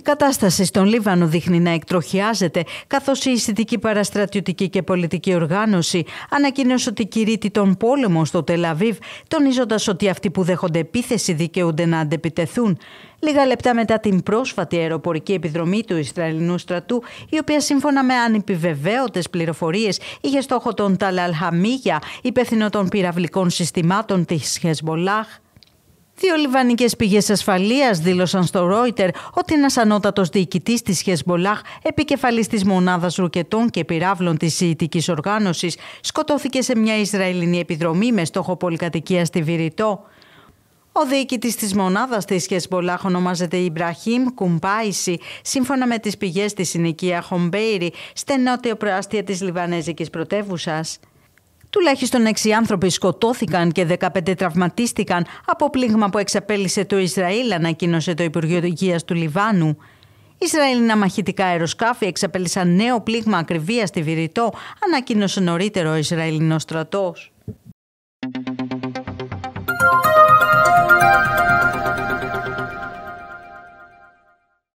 Η κατάσταση στον Λίβανο δείχνει να εκτροχιάζεται, καθώς η ισθητική παραστρατιωτική και πολιτική οργάνωση ανακοίνωσε ότι κηρύττει τον πόλεμο στο Τελαβίβ, τονίζοντας ότι αυτοί που δέχονται επίθεση δικαιούνται να αντεπιτεθούν. Λίγα λεπτά μετά την πρόσφατη αεροπορική επιδρομή του Ισραηλινού στρατού, η οποία σύμφωνα με ανυπιβεβαίωτε πληροφορίες είχε στόχο τον Ταλαλχαμίγια, υπεύθυνο των πυραυλικών συστημάτων της Χεσμολάχ, Δύο λιβανικές πηγές ασφαλείας δήλωσαν στο Ρόιτερ ότι ένας ανώτατος διοικητής της Χεσμολάχ, επικεφαλής της μονάδας ρουκετών και πυράβλων της Ιητική Οργάνωσης, σκοτώθηκε σε μια Ισραηλινή επιδρομή με στόχο πολυκατοικία στη Βηρητό. Ο διοικητής της μονάδας της Χεσμολάχ ονομάζεται Ιμπραχήμ Κουμπάισι, σύμφωνα με τις πηγές της συνοικία Χομπέιρη, στενότιο προάστια της Λιβανέζικης πρωτεύουσας. Τουλάχιστον 6 άνθρωποι σκοτώθηκαν και 15 τραυματίστηκαν από πλήγμα που εξαπέλυσε το Ισραήλ, ανακοίνωσε το Υπουργείο Υγείας του Λιβάνου. Ισραηλινά μαχητικά αεροσκάφη εξαπέλυσαν νέο πλήγμα ακριβίας στη Βηρητό, ανακοίνωσε νωρίτερο ο Ισραηλινός στρατός.